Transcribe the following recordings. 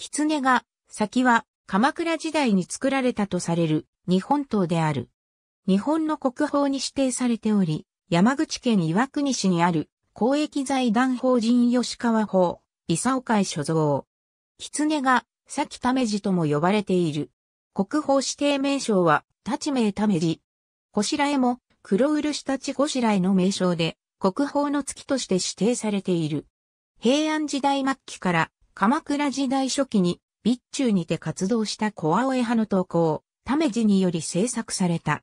狐が、先は、鎌倉時代に作られたとされる日本刀である。日本の国宝に指定されており、山口県岩国市にある公益財団法人吉川法、伊佐会所蔵。狐が、先ためじとも呼ばれている。国宝指定名称は、立名めじ。こしらえも、黒漆立ちこしらえの名称で、国宝の月として指定されている。平安時代末期から鎌倉時代初期に、備中にて活動した小青江派の投稿、為治により制作された。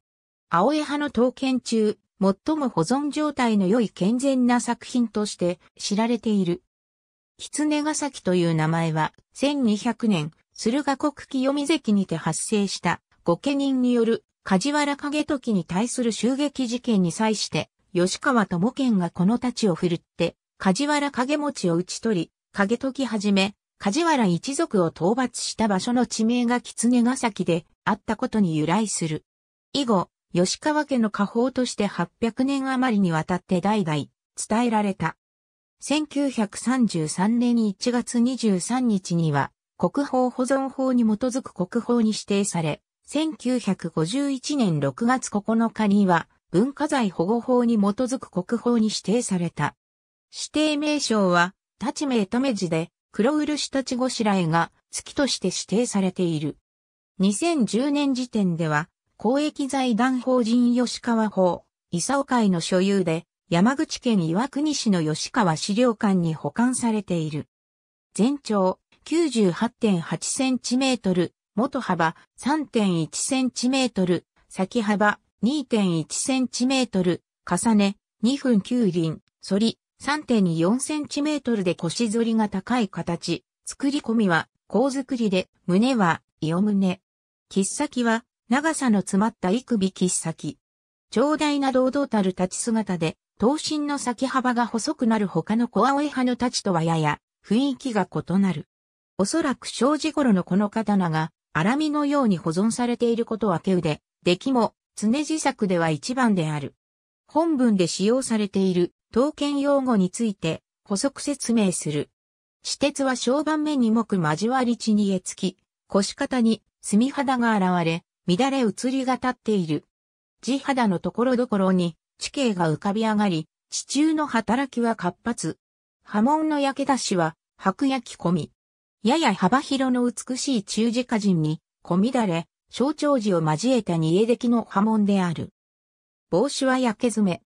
青江派の刀剣中、最も保存状態の良い健全な作品として知られている。狐ヶ崎という名前は、1200年、駿河国清見関にて発生した、御家人による梶原景時に対する襲撃事件に際して、吉川智顕がこの太刀を振るって、梶原景持を討ち取り、影時はじめ、梶原一族を討伐した場所の地名が狐ヶ崎であったことに由来する。以後、吉川家の家宝として800年余りにわたって代々伝えられた。1933年1月23日には国宝保存法に基づく国宝に指定され、1951年6月9日には文化財保護法に基づく国宝に指定された。指定名称は立ち名とめじで、黒漆立ちごしらえが月として指定されている。2010年時点では、公益財団法人吉川法、伊佐会の所有で、山口県岩国市の吉川資料館に保管されている。全長 98.8cm、元幅 3.1cm、先幅 2.1cm、重ね2分9輪、反り3.4センチメートルで腰反りが高い形。作り込みは、甲作りで、胸は、イ胸。切っ先は、長さの詰まった幾首切っ先。長大な堂々たる立ち姿で、頭身の先幅が細くなる他の小青い派の立ちとはやや、雰囲気が異なる。おそらく正時頃のこの刀が、荒みのように保存されていることはけうで、出来も、常自作では一番である。本文で使用されている刀剣用語について補足説明する。私鉄は小盤目に木交わり地に絵付き、腰肩に墨肌が現れ、乱れ移りが立っている。地肌のところどころに地形が浮かび上がり、地中の働きは活発。波紋の焼け出しは白焼き込み。やや幅広の美しい中字下人に、小乱れ、象徴時を交えた逃げ出来の波紋である。帽子は焼け爪、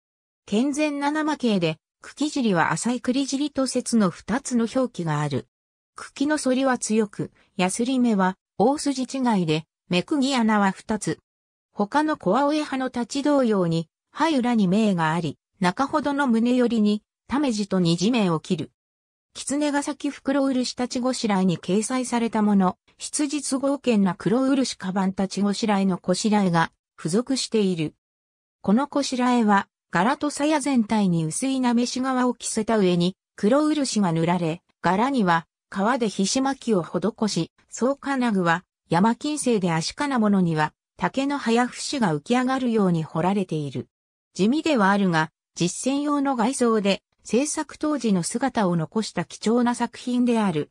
健全な生系で、茎尻は浅い栗尻と説の二つの表記がある。茎の反りは強く、ヤスリ目は大筋違いで、目釘穴は二つ。他の小青江派の立ち同様に、灰裏に銘があり、中ほどの胸寄りに、ためじと二次銘を切る。狐ヶ崎袋漆立ちごしらいに掲載されたもの、質実合憲な黒漆カバン立ちごしらいのこしらいが付属している。このこしらえは柄と鞘全体に薄いなめし革を着せた上に黒漆が塗られ、柄には革でひし巻きを施し、草金具は山金製で足かなものには竹の早節が浮き上がるように彫られている。地味ではあるが、実践用の外装で制作当時の姿を残した貴重な作品である。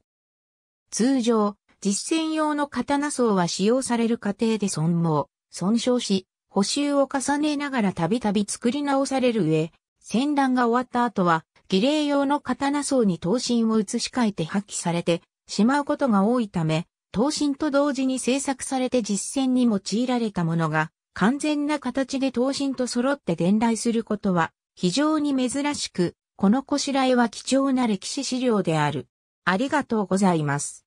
通常、実践用の刀装は使用される過程で損耗、損傷し、補修を重ねながらたびたび作り直される上、戦乱が終わった後は、儀礼用の刀層に刀身を移し替えて破棄されてしまうことが多いため、刀身と同時に製作されて実践に用いられたものが、完全な形で刀身と揃って伝来することは、非常に珍しく、このこしらえは貴重な歴史資料である。ありがとうございます。